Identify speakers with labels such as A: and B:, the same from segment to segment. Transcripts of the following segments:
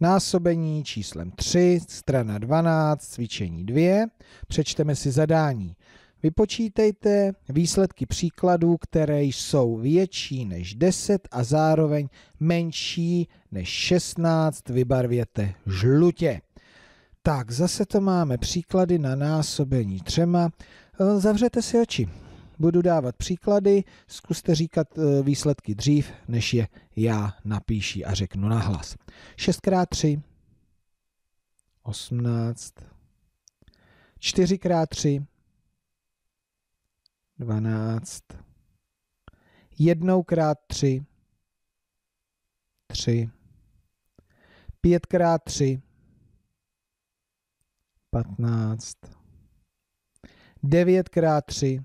A: násobení číslem 3, strana 12, cvičení 2. Přečteme si zadání. Vypočítejte výsledky příkladů, které jsou větší než 10 a zároveň menší než 16, vybarvěte žlutě. Tak, zase to máme příklady na násobení třema. Zavřete si oči budu dávat příklady, zkuste říkat eh, výsledky dřív, než je já napíši a řeknu nahlas. 6x3, 18, 4x3, 12, 1x3, 3, 5x3, 15, 9x3,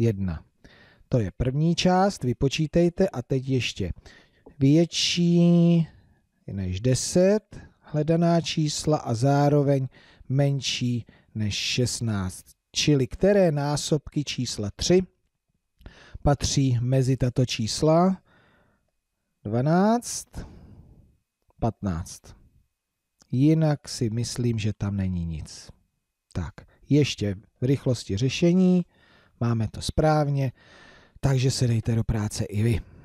A: 1. To je první část, vypočítejte a teď ještě větší než 10 hledaná čísla a zároveň menší než 16, čili které násobky čísla 3 patří mezi tato čísla 12, 15. Jinak si myslím, že tam není nic. Tak, ještě v rychlosti řešení máme to správně, takže se dejte do práce i vy.